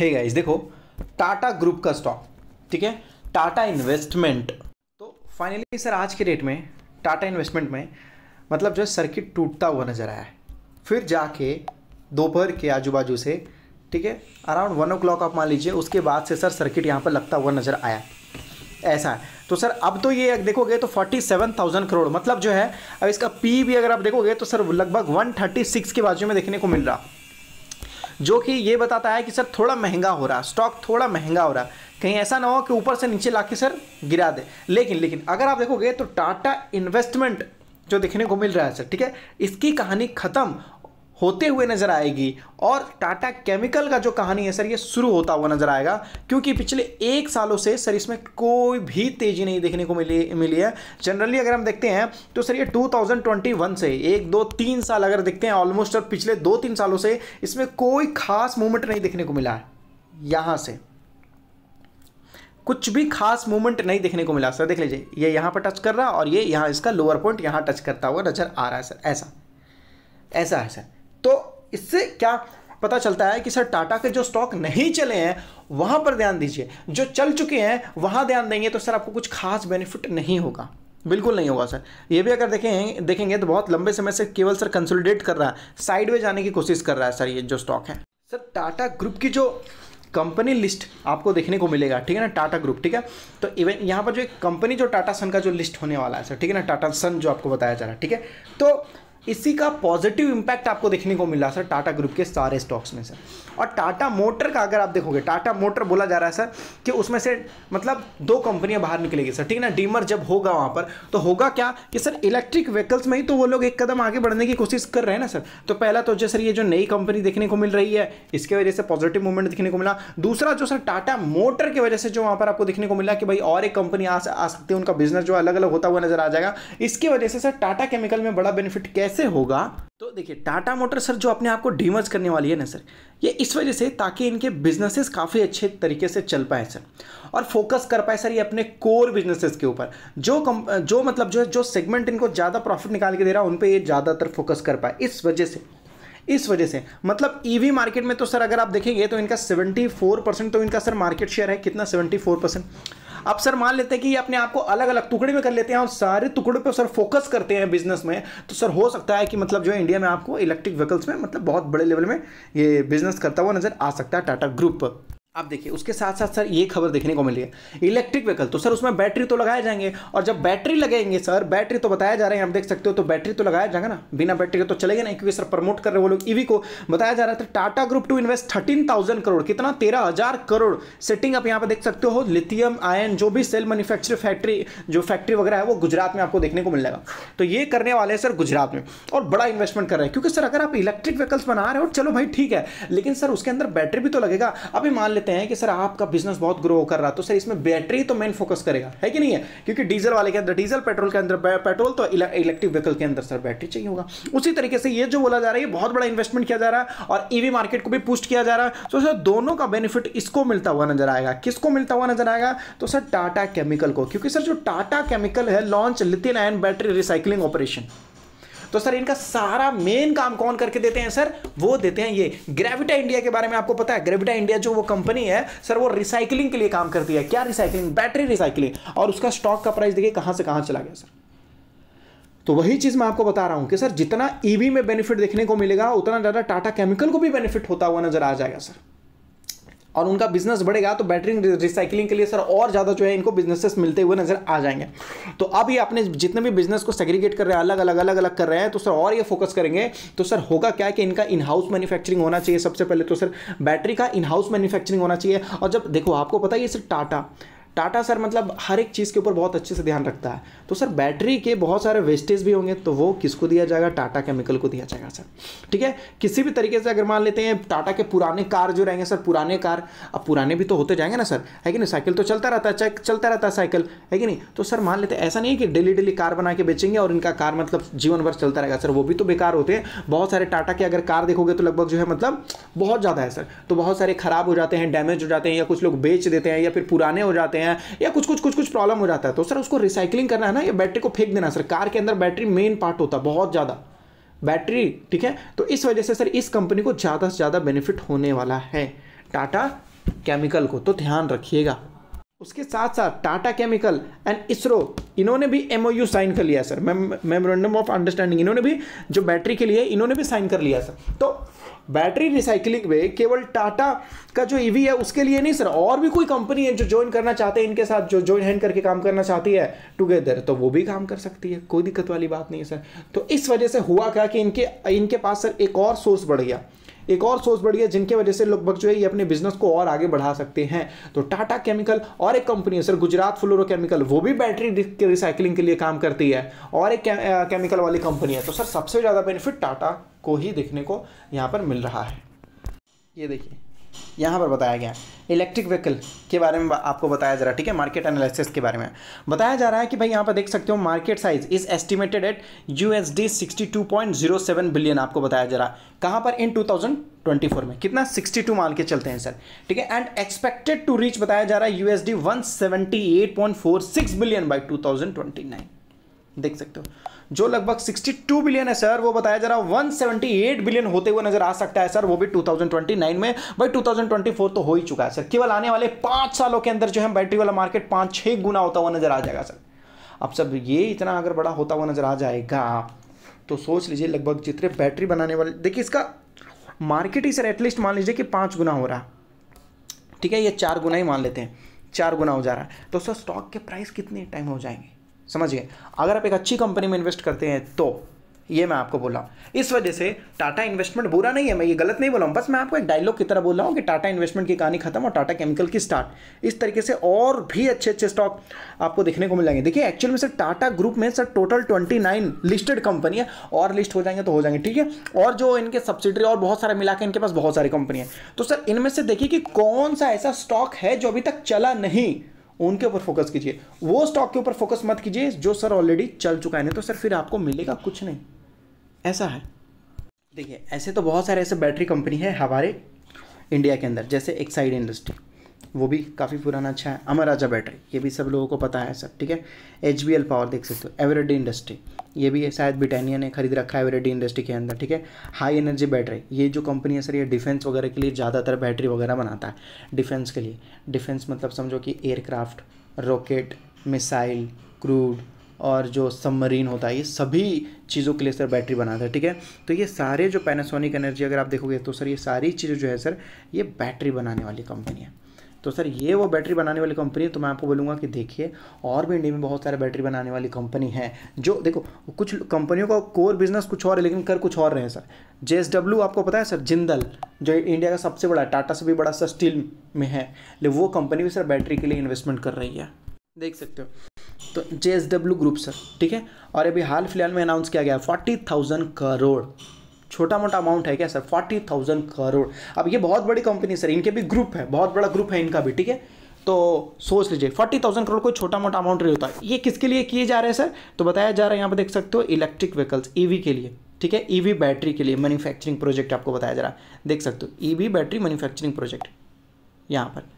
hey guys देखो Tata group का stock ठीक है टाटा इन्वेस्टमेंट तो फाइनली सर आज के डेट में टाटा इन्वेस्टमेंट में मतलब जो सर्किट टूटता हुआ नज़र आया है फिर जाके दोपहर के आजू बाजू से ठीक है अराउंड वन ओ क्लॉक आप मान लीजिए उसके बाद से सर सर्किट यहाँ पर लगता हुआ नज़र आया ऐसा है तो सर अब तो ये देखोगे तो फोर्टी सेवन थाउजेंड करोड़ मतलब जो है अब इसका पी भी अगर आप देखोगे तो सर लगभग वन थर्टी सिक्स के बाजू में देखने को मिल रहा जो कि ये बताता है कि सर थोड़ा महंगा हो रहा स्टॉक थोड़ा महंगा हो रहा कहीं ऐसा ना हो कि ऊपर से नीचे ला के सर गिरा दे लेकिन लेकिन अगर आप देखोगे तो टाटा इन्वेस्टमेंट जो देखने को मिल रहा है सर ठीक है इसकी कहानी खत्म होते हुए नजर आएगी और टाटा केमिकल का जो कहानी है सर ये शुरू होता हुआ नजर आएगा क्योंकि पिछले एक सालों से सर इसमें कोई भी तेजी नहीं देखने को मिली मिली है जनरली अगर हम देखते हैं तो सर ये 2021 से एक दो तीन साल अगर देखते हैं ऑलमोस्ट और पिछले दो तीन सालों से इसमें कोई खास मूवमेंट नहीं देखने को मिला है यहाँ से कुछ भी खास मूवमेंट नहीं देखने को मिला सर देख लीजिए ये यह यहाँ पर टच कर रहा और ये यह यहाँ इसका लोअर पॉइंट यहाँ टच करता हुआ नजर आ रहा है सर ऐसा ऐसा है सर इससे क्या पता चलता है कि सर टाटा के जो स्टॉक नहीं चले हैं वहां पर ध्यान दीजिए जो चल चुके हैं वहां ध्यान देंगे तो सर आपको कुछ खास बेनिफिट नहीं होगा बिल्कुल नहीं होगा सर ये भी अगर देखें देखेंगे तो बहुत लंबे समय से केवल सर कंसोलिडेट कर रहा है साइड जाने की कोशिश कर रहा है सर ये जो स्टॉक है सर टाटा ग्रुप की जो कंपनी लिस्ट आपको देखने को मिलेगा ठीक है ना टाटा ग्रुप ठीक है तो इवन यहाँ पर जो एक कंपनी जो टाटा सन का जो लिस्ट होने वाला है सर ठीक है ना टाटा सन जो आपको बताया जा रहा है ठीक है तो इसी का पॉजिटिव इम्पैक्ट आपको देखने को मिला सर टाटा ग्रुप के सारे स्टॉक्स में सर और टाटा मोटर का अगर आप देखोगे टाटा मोटर बोला जा रहा है सर कि उसमें से मतलब दो कंपनियां बाहर निकलेगी सर ठीक है ना डीमर जब होगा वहां पर तो होगा क्या कि सर इलेक्ट्रिक व्हीकल्स में ही तो वो लोग एक कदम आगे बढ़ने की कोशिश कर रहे हैं ना सर तो पहला तो जो सर ये जो नई कंपनी देखने को मिल रही है इसके वजह से पॉजिटिव मूवमेंट देखने को मिला दूसरा जो सर टाटा मोटर की वजह से जो वहां पर आपको देखने को मिला कि भाई और एक कंपनी आ, आ सकती है उनका बिजनेस जो अलग अलग होता हुआ नजर आ जाएगा इसकी वजह से सर टाटा केमिकल में बड़ा बेनिफिट कैसे होगा तो देखिए टाटा मोटर सर जो अपने आप को डीमर्ज करने वाली है ना सर ये इस वजह से ताकि इनके बिजनेसेस काफ़ी अच्छे तरीके से चल पाए सर और फोकस कर पाए सर ये अपने कोर बिजनेसेस के ऊपर जो कम जो मतलब जो है जो सेगमेंट इनको ज़्यादा प्रॉफिट निकाल के दे रहा है उन पर ये ज़्यादातर फोकस कर पाए इस वजह से इस वजह से मतलब ईवी e मार्केट में तो सर अगर आप देखेंगे तो इनका 74 परसेंट तो इनका सर मार्केट शेयर है कितना 74 परसेंट अब सर मान लेते हैं कि अपने आप को अलग अलग टुकड़े में कर लेते हैं और सारे टुकड़े पर सर फोकस करते हैं बिजनेस में तो सर हो सकता है कि मतलब जो इंडिया में आपको इलेक्ट्रिक व्हीकल्स में मतलब बहुत बड़े लेवल में ये बिजनेस करता हुआ नज़र आ सकता है टाटा ग्रुप आप देखिए उसके साथ साथ सर ये खबर देखने को मिली है इलेक्ट्रिक व्हीकल तो सर उसमें बैटरी तो लगाए जाएंगे और जब बैटरी लगेंगे सर बैटरी तो बताया जा रहा है आप देख सकते हो तो बैटरी तो लगाया जाएगा ना बिना बैटरी के तो चलेगा नहीं क्योंकि सर प्रमोट कर रहे वो लोग ईवी को बताया जा रहा था Tata group to invest thirteen thousand crore कितना तेरह हजार करोड़ सेटिंग आप यहाँ पर देख सकते हो लिथियम आयन जो भी सेल मैन्युफैक्चर फैक्ट्री जो फैक्ट्री वगैरह है वो गुजरात में आपको देखने को मिल जाएगा तो ये करने वाले हैं सर गुजरात में और बड़ा इन्वेस्टमेंट कर रहे हैं क्योंकि सर अगर आप इलेक्ट्रिक व्हीकल्स बना रहे हो चलो भाई ठीक है लेकिन सर उसके अंदर बैटरी भी तो लगेगा अभी मान लेते हैं कि सर आपका बिजनेस बहुत ग्रो कर रहा तो सर इसमें बैटरी तो मेन फोकस करेगा है कि नहीं है क्योंकि डीजल वाले के अंदर डीजल पेट्रोल के अंदर पेट्रोल तो इलेक्ट्रिक व्हीकल के अंदर सर बैटरी चाहिए होगा उसी तरीके से ये जो बोला जा रहा है बहुत बड़ा इन्वेस्टमेंट किया जा रहा है और ईवी मार्केट को भी पुस्ट किया जा रहा है तो सर दोनों का बेनिफिट इसको मिलता हुआ नजर आएगा किसको मिलता हुआ नजर आएगा तो सर टाटा केमिकल को क्योंकि सर जो टाटा केमिकल है launch lithium ion battery recycling operation तो सर इनका सारा मेन काम कौन करके देते हैं सर वो देते हैं ये ग्रेविटा इंडिया के बारे में आपको पता है ग्रेविटा इंडिया जो वो कंपनी है सर वो रिसाइकलिंग के लिए काम करती है क्या रिसाइकलिंग बैटरी रिसाइकलिंग और उसका स्टॉक का प्राइस देखिए कहां से कहां चला गया सर तो वही चीज मैं आपको बता रहा हूं कि सर जितना ईवी e में बेनिफिट देखने को मिलेगा उतना ज्यादा टाटा केमिकल को भी बेनिफिट होता हुआ नजर आ जाएगा सर और उनका बिजनेस बढ़ेगा तो बैटरी रिसाइकलिंग के लिए सर और ज़्यादा जो है इनको बिजनेसेस मिलते हुए नज़र आ जाएंगे तो अब ये अपने जितने भी बिजनेस को सेग्रीगेट कर रहे हैं अलग अलग अलग अलग कर रहे हैं तो सर और ये फोकस करेंगे तो सर होगा क्या कि इनका इन हाउस मैन्युफैक्चरिंग होना चाहिए सबसे पहले तो सर बैटरी का इन हाउस मैन्युफैक्चरिंग होना चाहिए और जब देखो आपको पता है ये सर टाटा टाटा सर मतलब हर एक चीज़ के ऊपर बहुत अच्छे से ध्यान रखता है तो सर बैटरी के बहुत सारे वेस्टेज भी होंगे तो वो किसको दिया जाएगा टाटा केमिकल को दिया जाएगा सर ठीक है किसी भी तरीके से अगर मान लेते हैं टाटा के पुराने कार जो रहेंगे सर पुराने कार अब पुराने भी तो होते जाएंगे ना सर है कि नहीं साइकिल तो चलता रहता है चलता रहता है साइकिल है कि नहीं तो सर मान लेते हैं ऐसा नहीं है कि डेली डेली कार बना के बेचेंगे और इनका कार मतलब जीवन भर चलता रहेगा सर वो भी तो बेकार होते हैं बहुत सारे टाटा के अगर कार देखोगे तो लगभग जो है मतलब बहुत ज़्यादा है सर तो बहुत सारे खराब हो जाते हैं डैमेज हो जाते हैं या कुछ लोग बेच देते हैं या फिर पुराने हो जाते हैं है या कुछ कुछ कुछ कुछ प्रॉब्लम हो जाता है तो सर उसको रिसाइकलिंग करना है ना या बैटरी को फेंक देना सर कार के अंदर बैटरी मेन पार्ट होता है बहुत ज़्यादा बैटरी ठीक है तो इस वजह से सर इस कंपनी को ज़्यादा से ज़्यादा बेनिफिट होने वाला है टाटा केमिकल को तो ध्यान रखिएगा उसके साथ साथ टाटा केमिकल एंड इसरो इन्होंने भी एमओयू साइन कर लिया सर मेमोरेंडम ऑफ अंडरस्टैंडिंग इन्होंने भी जो बैटरी के लिए इन्होंने भी साइन कर लिया सर तो बैटरी रिसाइकलिंग में केवल टाटा का जो ईवी e है उसके लिए नहीं सर और भी कोई कंपनी है जो ज्वाइन करना चाहते हैं इनके साथ जो ज्वाइन हैंड करके काम करना चाहती है टुगेदर तो वो भी काम कर सकती है कोई दिक्कत वाली बात नहीं है सर तो इस वजह से हुआ क्या कि इनके इनके पास सर एक और सोर्स बढ़ गया एक और सोर्स बढ़ गया जिनके वजह से लोग जो है ये अपने बिजनेस को और आगे बढ़ा सकते हैं तो टाटा केमिकल और एक कंपनी है सर गुजरात फ्लोरोकेमिकल वो भी बैटरी के रिसाइकलिंग के लिए काम करती है और एक केमिकल वाली कंपनी है तो सर सबसे ज़्यादा बेनिफिट टाटा को ही देखने को यहाँ पर मिल रहा है ये देखिए यहाँ पर बताया गया इलेक्ट्रिक व्हीकल के बारे में आपको बताया जा रहा ठीक है मार्केट एनालिसिस के बारे में बताया जा रहा है कि भाई यहाँ पर देख सकते हो market size is estimated at U S D billion आपको बताया जा रहा कहाँ पर इन टू थाउजेंड में कितना 62 टू मान के चलते हैं सर ठीक है एंड एक्सपेक्टेड टू रीच बताया जा रहा है U S billion by two देख सकते हो जो लगभग 62 बिलियन है सर वो बताया जा रहा 178 बिलियन होते हुए नजर आ सकता है सर वो भी 2029 में भाई 2024 तो हो ही चुका है सर केवल आने वाले पांच सालों के अंदर जो है बैटरी वाला मार्केट पांच छह गुना होता हुआ नजर आ जाएगा सर अब सब ये इतना अगर बड़ा होता हुआ नजर आ जाएगा तो सोच लीजिए लगभग जितने बैटरी बनाने वाले देखिए इसका मार्केट ही सर एटलीस्ट मान लीजिए कि पांच गुना हो रहा है ठीक है ये चार गुना ही मान लेते हैं चार गुना हो जा रहा है तो सर स्टॉक के प्राइस कितने टाइम हो जाएंगे समझिए अगर आप एक अच्छी कंपनी में इन्वेस्ट करते हैं तो ये मैं आपको बोला इस वजह से टाटा इन्वेस्टमेंट बुरा नहीं है मैं ये गलत नहीं बोला बस मैं आपको एक डायलॉग की तरह बोल रहा हूँ कि टाटा इन्वेस्टमेंट की कहानी खत्म और टाटा केमिकल की स्टार्ट इस तरीके से और भी अच्छे अच्छे स्टॉक आपको देखने को मिल जाएंगे देखिए एक्चुअल में सर टाटा ग्रुप में sir total twenty nine listed company है और लिस्ट हो जाएंगे तो हो जाएंगे ठीक है और जो इनके सब्सिडी और बहुत सारे मिला के इनके पास बहुत सारी कंपनी है तो सर इनमें से देखिए कि कौन सा ऐसा स्टॉक है जो अभी तक चला नहीं उनके ऊपर फोकस कीजिए वो स्टॉक के ऊपर फोकस मत कीजिए जो सर ऑलरेडी चल चुका है नहीं तो सर फिर आपको मिलेगा कुछ नहीं ऐसा है देखिए ऐसे तो बहुत सारे ऐसे बैटरी कंपनी है हमारे इंडिया के अंदर जैसे एक्साइड इंडस्ट्री वो भी काफ़ी पुराना अच्छा है अमर राजा बैटरी ये भी सब लोगों को पता है सब ठीक है एच पावर देख सकते हो एवरेडी इंडस्ट्री ये भी है शायद ब्रिटानिया ने खरीद रखा है एवरेडी इंडस्ट्री के अंदर ठीक है हाई एनर्जी बैटरी ये जो कंपनी है सर ये डिफेंस वगैरह के लिए ज़्यादातर बैटरी वगैरह बनाता है डिफेंस के लिए डिफेंस मतलब समझो कि एयरक्राफ्ट रॉकेट मिसाइल क्रूड और जो सबमरीन होता है ये सभी चीज़ों के लिए सर बैटरी बनाता है ठीक है तो ये सारे जो पैनासोनिक एनर्जी अगर आप देखोगे तो सर ये सारी चीज़ें जो है सर ये बैटरी बनाने वाली कंपनी है तो सर ये वो बैटरी बनाने वाली कंपनी है तो मैं आपको बोलूँगा कि देखिए और भी इंडिया में बहुत सारे बैटरी बनाने वाली कंपनी है जो देखो कुछ कंपनियों का कोर बिजनेस कुछ और है लेकिन कर कुछ और रहे हैं सर जे आपको पता है सर जिंदल जो इंडिया का सबसे बड़ा टाटा से भी बड़ा सर स्टील में है लेकिन वो कंपनी भी सर बैटरी के लिए इन्वेस्टमेंट कर रही है देख सकते हो तो जे ग्रुप सर ठीक है और अभी हाल फिलहाल में अनाउंस किया गया फोर्टी थाउजेंड करोड़ छोटा मोटा अमाउंट है क्या सर फोर्टी थाउजेंड करोड़ अब ये बहुत बड़ी कंपनी सर इनके भी ग्रुप है बहुत बड़ा ग्रुप है इनका भी ठीक है तो सोच लीजिए फोर्टी थाउजेंड करोड़ कोई छोटा मोटा अमाउंट नहीं होता ये किसके लिए किए जा रहे हैं सर तो बताया जा रहा है यहाँ पर देख सकते हो इलेक्ट्रिक व्हीकल्स ईवी के लिए ठीक है ईवी e बैटरी के लिए मैन्युफैक्चरिंग प्रोजेक्ट आपको बताया जा रहा है देख सकते हो ईवी बैटरी मैन्युफैक्चरिंग प्रोजेक्ट यहाँ पर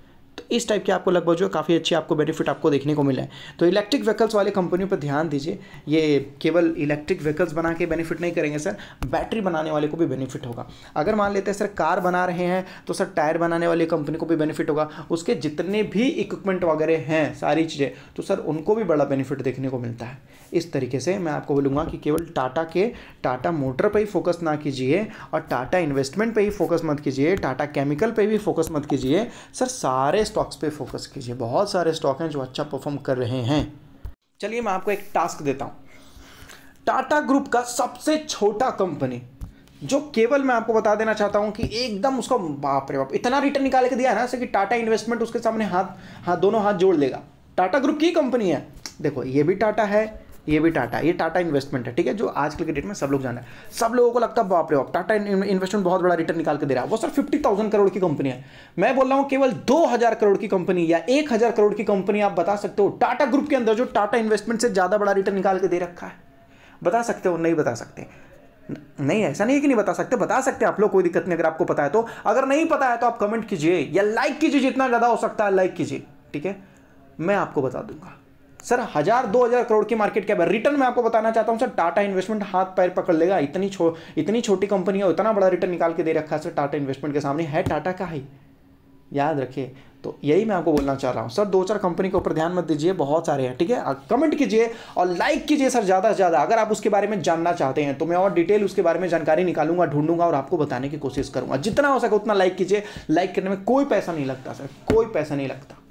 इस टाइप के आपको लगभग जो काफ़ी अच्छे आपको बेनिफिट आपको देखने को मिले तो इलेक्ट्रिक व्हीकल्स वाले कंपनियों पर ध्यान दीजिए ये केवल इलेक्ट्रिक व्हीकल्स बना के बेनिफिट नहीं करेंगे सर बैटरी बनाने वाले को भी बेनिफिट होगा अगर मान लेते हैं सर कार बना रहे हैं तो सर टायर बनाने वाली कंपनी को भी बेनिफिट होगा उसके जितने भी इक्विपमेंट वगैरह हैं सारी चीज़ें तो सर उनको भी बड़ा बेनिफिट देखने को मिलता है इस तरीके से मैं आपको बोलूँगा कि केवल टाटा के टाटा मोटर पर ही फोकस ना कीजिए और टाटा इन्वेस्टमेंट पर ही फोकस मत कीजिए टाटा केमिकल पर भी फोकस मत कीजिए सर सारे स्टॉक स्टॉक्स पे फोकस कीजिए बहुत सारे स्टॉक हैं जो अच्छा परफॉर्म कर रहे हैं चलिए मैं आपको एक टास्क देता हूँ टाटा ग्रुप का सबसे छोटा कंपनी जो केवल मैं आपको बता देना चाहता हूँ कि एकदम उसका बाप रे बाप इतना रिटर्न निकाल के दिया है ना कि टाटा इन्वेस्टमेंट उसके सामने हाथ हाथ दोनों हाथ जोड़ लेगा टाटा ग्रुप की कंपनी है देखो ये भी टाटा है ये भी टाटा ये टाटा इन्वेस्टमेंट है ठीक है जो आजकल के डेट में सब लोग जाना है सब लोगों को लगता है बापरे बाप टाटा इन्वेस्टमेंट बहुत बड़ा रिटर्न निकाल के दे रहा है वो सर फिफ्टी थाउजेंड करोड़ की कंपनी है मैं बोल रहा हूँ केवल दो हजार करोड़ की कंपनी या एक हजार करोड़ की कंपनी आप बता सकते हो टाटा ग्रुप के अंदर जो टाटा इन्वेस्टमेंट से ज़्यादा बड़ा रिटर्न निकाल के दे रखा है बता सकते हो नहीं बता सकते नहीं ऐसा नहीं है कि नहीं बता सकते बता सकते आप लोग कोई दिक्कत नहीं अगर आपको पता है तो अगर नहीं पता है तो आप कमेंट कीजिए या लाइक कीजिए जितना ज़्यादा हो सकता है लाइक कीजिए ठीक है मैं आपको बता दूंगा सर हजार दो हजार करोड़ की मार्केट कैप है रिटर्न मैं आपको बताना चाहता हूँ सर टाटा इन्वेस्टमेंट हाथ पैर पकड़ लेगा इतनी छो इतनी छोटी कंपनी है इतना बड़ा रिटर्न निकाल के दे रखा है सर टाटा इन्वेस्टमेंट के सामने है टाटा का ही याद रखिए तो यही मैं आपको बोलना चाह रहा हूँ सर दो चार कंपनी के ऊपर ध्यान मत दीजिए बहुत सारे हैं ठीक है कमेंट कीजिए और लाइक कीजिए सर ज़्यादा से ज़्यादा अगर आप उसके बारे में जानना चाहते हैं तो मैं और डिटेल उसके बारे में जानकारी निकालूंगा ढूंढूंगा और आपको बताने की कोशिश करूंगा जितना हो सके उतना लाइक कीजिए लाइक करने में कोई पैसा नहीं लगता सर कोई पैसा नहीं लगता